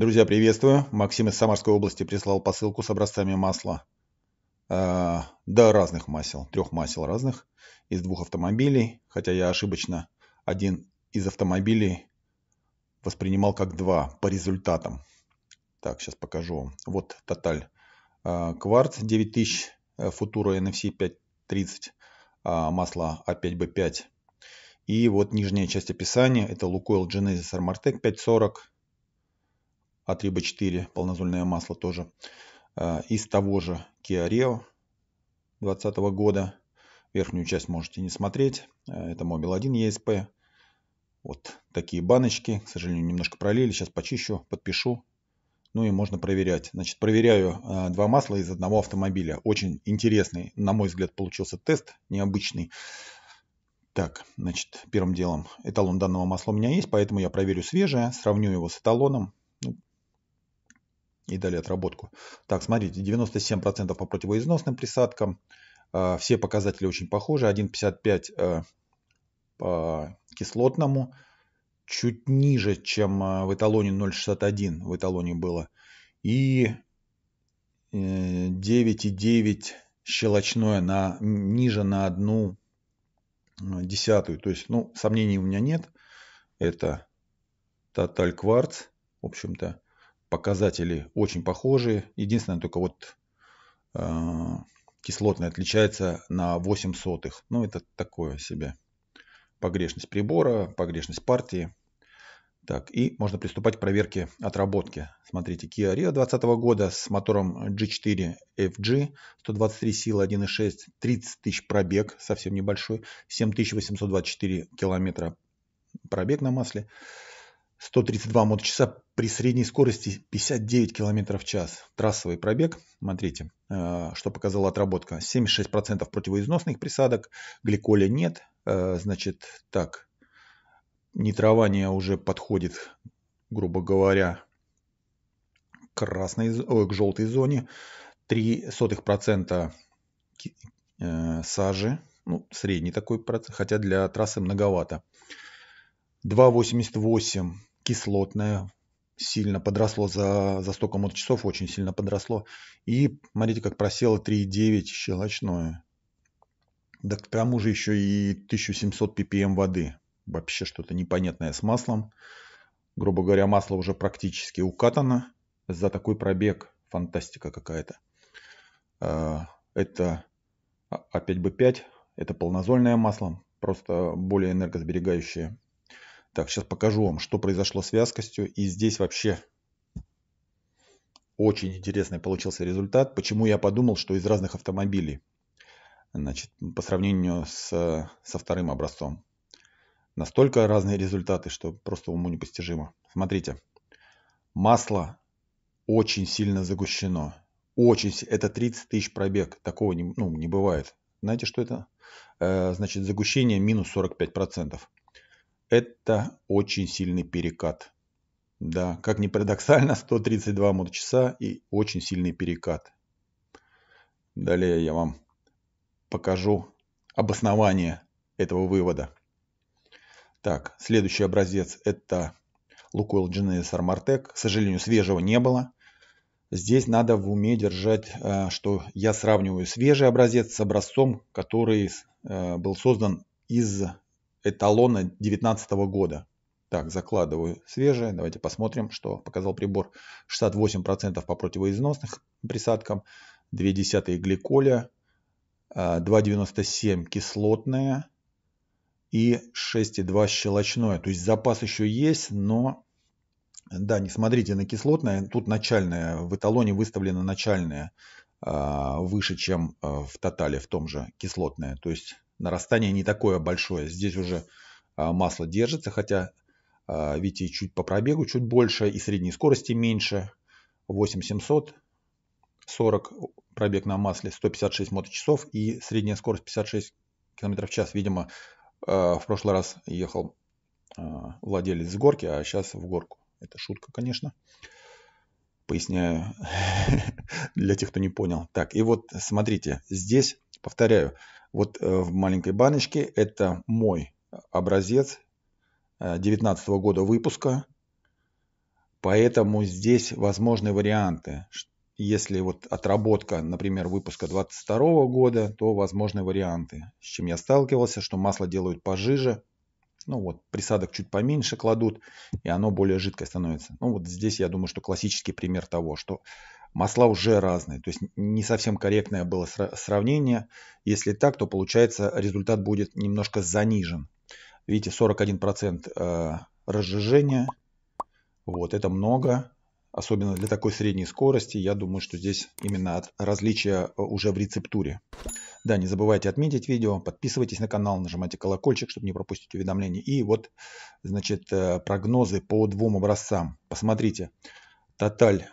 Друзья, приветствую. Максим из Самарской области прислал посылку с образцами масла. Э, да, разных масел. Трех масел разных. Из двух автомобилей. Хотя я ошибочно один из автомобилей воспринимал как два по результатам. Так, сейчас покажу вам. Вот а, тоталь. Э, кварц 9000. Футура NFC 530. Э, масло a 5 b 5 И вот нижняя часть описания. Это Лукойл Genesis Armortec 540 от Риба 4 полнозольное масло тоже а, из того же Kia Rio 2020 года. Верхнюю часть можете не смотреть. А, это Мобил 1 ESP. Вот такие баночки. К сожалению, немножко пролили. Сейчас почищу, подпишу. Ну и можно проверять. Значит, проверяю а, два масла из одного автомобиля. Очень интересный, на мой взгляд, получился тест. Необычный. Так, значит, первым делом эталон данного масла у меня есть, поэтому я проверю свежее, сравню его с эталоном, и дали отработку. Так, смотрите, 97% по противоизносным присадкам. А, все показатели очень похожи. 1,55 э, по кислотному. Чуть ниже, чем э, в эталоне 0,61 в эталоне было. И 9,9 э, щелочное на, ниже на одну десятую. То есть, ну, сомнений у меня нет. Это тоталь кварц, в общем-то, показатели очень похожи. Единственное, только вот э, кислотная отличается на 8 сотых. Ну, это такое себе. Погрешность прибора, погрешность партии. Так, и можно приступать к проверке отработки. Смотрите, Kia Rio 2020 года с мотором G4 FG, 123 силы, 1.6, 30 тысяч пробег, совсем небольшой, 7824 километра пробег на масле. 132 моточаса при средней скорости 59 км в час. Трассовый пробег, смотрите, э, что показала отработка. 76% противоизносных присадок, гликоля нет. Э, значит, так, нитрование уже подходит, грубо говоря, к, красной, ой, к желтой зоне. 0,03% э, сажи, ну, средний такой процент, хотя для трассы многовато. 2,88 кислотное, сильно подросло за, за столько мод часов, очень сильно подросло. И смотрите, как просело 3,9 щелочное. Да к тому же еще и 1700 ppm воды. Вообще что-то непонятное с маслом. Грубо говоря, масло уже практически укатано. За такой пробег фантастика какая-то. А, это а, опять бы 5 это полнозольное масло, просто более энергосберегающее так, сейчас покажу вам, что произошло с вязкостью. И здесь вообще очень интересный получился результат. Почему я подумал, что из разных автомобилей. Значит, по сравнению с, со вторым образцом. Настолько разные результаты, что просто уму непостижимо. Смотрите. Масло очень сильно загущено. Очень. Это 30 тысяч пробег. Такого не, ну, не бывает. Знаете, что это? Э, значит, загущение минус 45%. процентов. Это очень сильный перекат. Да, как ни парадоксально, 132 моточаса и очень сильный перекат. Далее я вам покажу обоснование этого вывода. Так, следующий образец это Лукойл GNS Armortec. К сожалению, свежего не было. Здесь надо в уме держать, э, что я сравниваю свежий образец с образцом, который э, был создан из эталона 2019 года. Так, закладываю свежее. Давайте посмотрим, что показал прибор. 68% по противоизносных присадкам, 0,2 гликоля, 2,97 кислотное и 6,2 щелочное. То есть запас еще есть, но да, не смотрите на кислотное. Тут начальное, в эталоне выставлено начальное а, выше, чем а, в тотале в том же кислотное. То есть нарастание не такое большое. Здесь уже а, масло держится, хотя, а, видите, чуть по пробегу чуть больше и средней скорости меньше. 8700, 40 пробег на масле, 156 моточасов и средняя скорость 56 км в час. Видимо, а, в прошлый раз ехал владелец с горки, а сейчас в горку. Это шутка, конечно. Поясняю для тех, кто не понял. Так, и вот смотрите, здесь Повторяю, вот э, в маленькой баночке это мой образец 2019 э, года выпуска. Поэтому здесь возможны варианты. Если вот отработка, например, выпуска 2022 года, то возможны варианты. С чем я сталкивался, что масло делают пожиже. Ну вот, присадок чуть поменьше кладут, и оно более жидкое становится. Ну вот здесь я думаю, что классический пример того, что масла уже разные. То есть не совсем корректное было сравнение. Если так, то получается результат будет немножко занижен. Видите, 41% э, разжижения. Вот, это много. Особенно для такой средней скорости. Я думаю, что здесь именно от различия э, уже в рецептуре. Да, не забывайте отметить видео, подписывайтесь на канал, нажимайте колокольчик, чтобы не пропустить уведомления. И вот, значит, э, прогнозы по двум образцам. Посмотрите, тоталь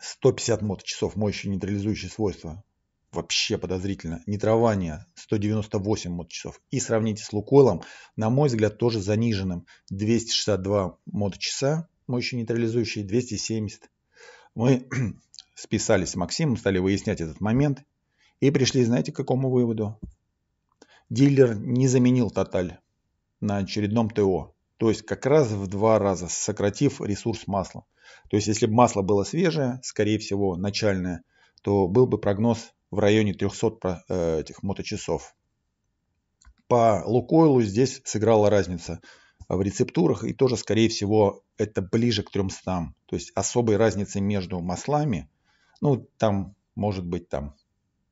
150 моточасов, моющие нейтрализующие свойства. Вообще подозрительно. Нитрование 198 моточасов. И сравните с Лукойлом, на мой взгляд, тоже заниженным. 262 моточаса, моющие нейтрализующие, 270. Мы списались с Максимом, стали выяснять этот момент. И пришли, знаете, к какому выводу? Дилер не заменил тоталь на очередном ТО. То есть как раз в два раза сократив ресурс масла. То есть, если бы масло было свежее, скорее всего, начальное, то был бы прогноз в районе 300 э, этих моточасов. По Лукойлу здесь сыграла разница в рецептурах, и тоже, скорее всего, это ближе к 300. То есть особой разницы между маслами, ну, там, может быть, там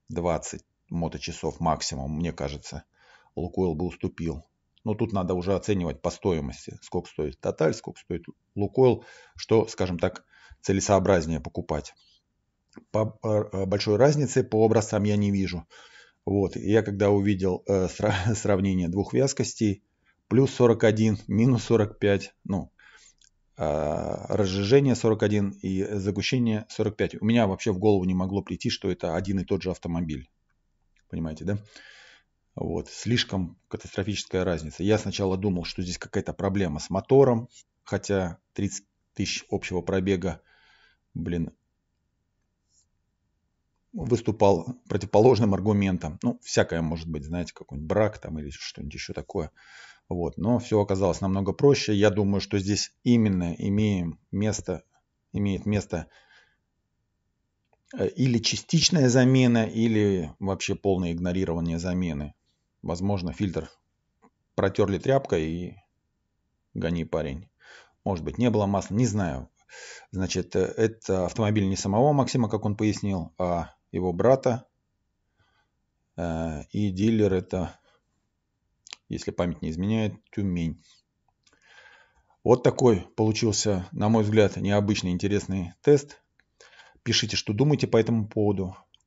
20 моточасов максимум, мне кажется, Лукойл бы уступил. Ну, тут надо уже оценивать по стоимости, сколько стоит Тоталь, сколько стоит Лукойл, что, скажем так, целесообразнее покупать. По э, э, большой разницы по образцам я не вижу. Вот, я когда увидел э, сравнение двух вязкостей, плюс 41, минус 45, ну, а, разжижение 41 и загущение 45. У меня вообще в голову не могло прийти, что это один и тот же автомобиль. Понимаете, да? Вот, слишком катастрофическая разница. Я сначала думал, что здесь какая-то проблема с мотором, хотя 30 тысяч общего пробега, блин, выступал противоположным аргументом. Ну, всякое может быть, знаете, какой-нибудь брак там или что-нибудь еще такое. Вот, но все оказалось намного проще. Я думаю, что здесь именно имеем место, имеет место э, или частичная замена, или вообще полное игнорирование замены. Возможно, фильтр протерли тряпкой и гони парень. Может быть, не было масла, не знаю. Значит, э, это автомобиль не самого Максима, как он пояснил, а его брата. Э, и дилер это, если память не изменяет, Тюмень. Вот такой получился, на мой взгляд, необычный интересный тест. Пишите, что думаете по этому поводу.